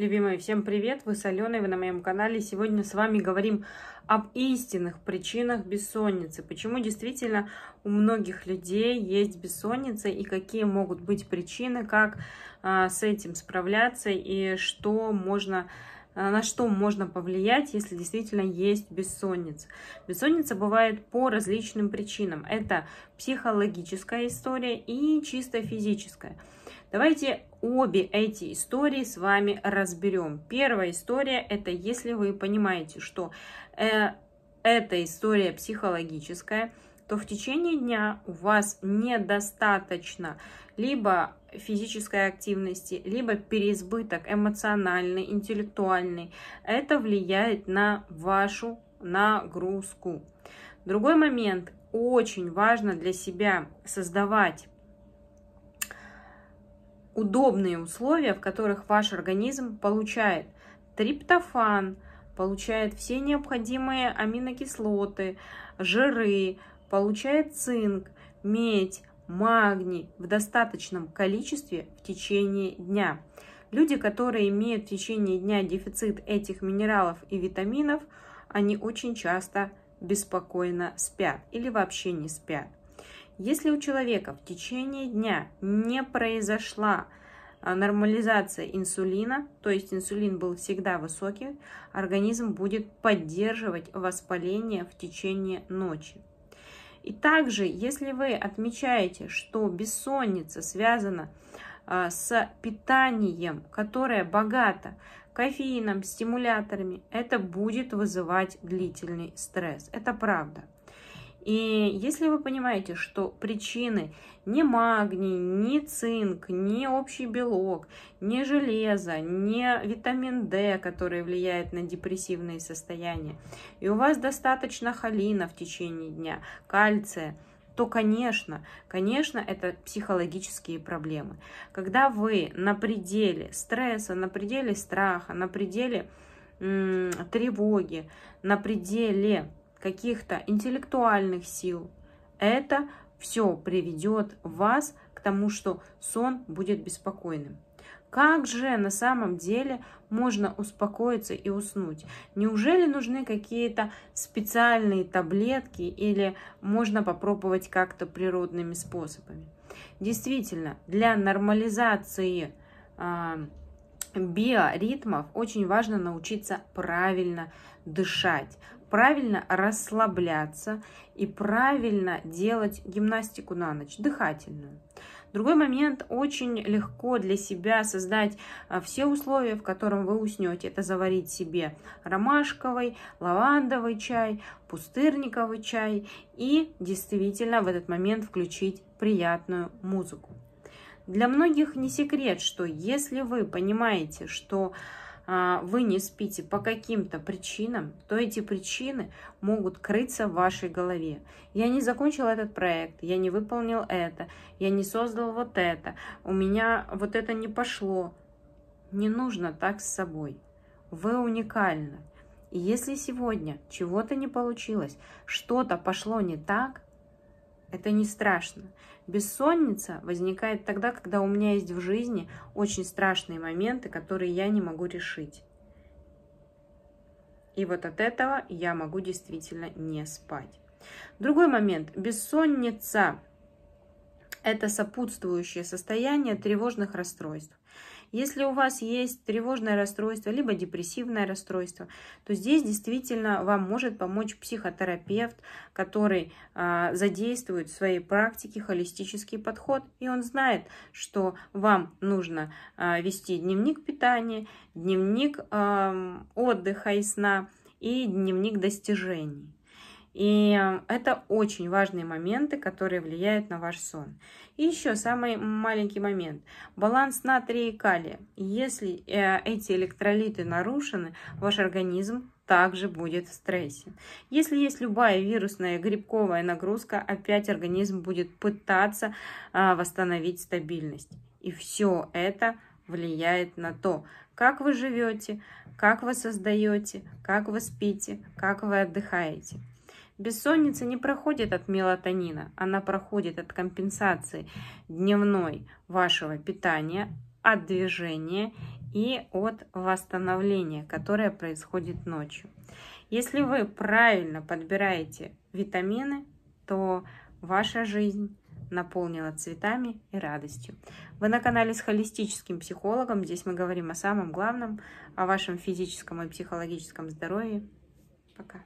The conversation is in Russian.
Любимые, всем привет! Вы с Аленой, вы на моем канале. Сегодня с вами говорим об истинных причинах бессонницы. Почему действительно у многих людей есть бессонница и какие могут быть причины, как а, с этим справляться и что можно а, на что можно повлиять, если действительно есть бессонница. Бессонница бывает по различным причинам. Это психологическая история и чисто физическая. Давайте обе эти истории с вами разберем. Первая история это если вы понимаете, что э, эта история психологическая, то в течение дня у вас недостаточно либо физической активности, либо переизбыток эмоциональный, интеллектуальный. Это влияет на вашу нагрузку. Другой момент. Очень важно для себя создавать удобные условия, в которых ваш организм получает триптофан, получает все необходимые аминокислоты, жиры, получает цинк, медь, магний в достаточном количестве в течение дня. Люди, которые имеют в течение дня дефицит этих минералов и витаминов, они очень часто беспокойно спят или вообще не спят. Если у человека в течение дня не произошла а, нормализация инсулина, то есть инсулин был всегда высокий, организм будет поддерживать воспаление в течение ночи. И также, если вы отмечаете, что бессонница связана а, с питанием, которое богато кофеином, стимуляторами, это будет вызывать длительный стресс. Это правда. И если вы понимаете, что причины ни магний, ни цинк, ни общий белок, ни железо, ни витамин D, который влияет на депрессивные состояния, и у вас достаточно холина в течение дня, кальция, то, конечно, конечно, это психологические проблемы. Когда вы на пределе стресса, на пределе страха, на пределе тревоги, на пределе каких-то интеллектуальных сил, это все приведет вас к тому, что сон будет беспокойным. Как же на самом деле можно успокоиться и уснуть? Неужели нужны какие-то специальные таблетки или можно попробовать как-то природными способами? Действительно, для нормализации э, биоритмов очень важно научиться правильно дышать, правильно расслабляться и правильно делать гимнастику на ночь, дыхательную. Другой момент, очень легко для себя создать а, все условия, в котором вы уснете. Это заварить себе ромашковый, лавандовый чай, пустырниковый чай и действительно в этот момент включить приятную музыку. Для многих не секрет, что если вы понимаете, что а, вы не спите по каким-то причинам, то эти причины могут крыться в вашей голове. Я не закончил этот проект, я не выполнил это, я не создал вот это, у меня вот это не пошло. Не нужно так с собой. Вы уникальны. И если сегодня чего-то не получилось, что-то пошло не так, это не страшно. Бессонница возникает тогда, когда у меня есть в жизни очень страшные моменты, которые я не могу решить. И вот от этого я могу действительно не спать. Другой момент. Бессонница – это сопутствующее состояние тревожных расстройств. Если у вас есть тревожное расстройство, либо депрессивное расстройство, то здесь действительно вам может помочь психотерапевт, который а, задействует в своей практике холистический подход, и он знает, что вам нужно а, вести дневник питания, дневник отдыха и сна и дневник достижений. И э, это очень важные моменты, которые влияют на ваш сон. И еще самый маленький момент. Баланс натрия и калия. Если э, эти электролиты нарушены, ваш организм также будет в стрессе. Если есть любая вирусная грибковая нагрузка, опять организм будет пытаться э, восстановить стабильность. И все это влияет на то, как вы живете, как вы создаете, как вы спите, как вы отдыхаете. Бессонница не проходит от мелатонина, она проходит от компенсации дневной вашего питания, от движения и от восстановления, которое происходит ночью. Если вы правильно подбираете витамины, то ваша жизнь наполнила цветами и радостью. Вы на канале с холистическим психологом. Здесь мы говорим о самом главном, о вашем физическом и психологическом здоровье. Пока.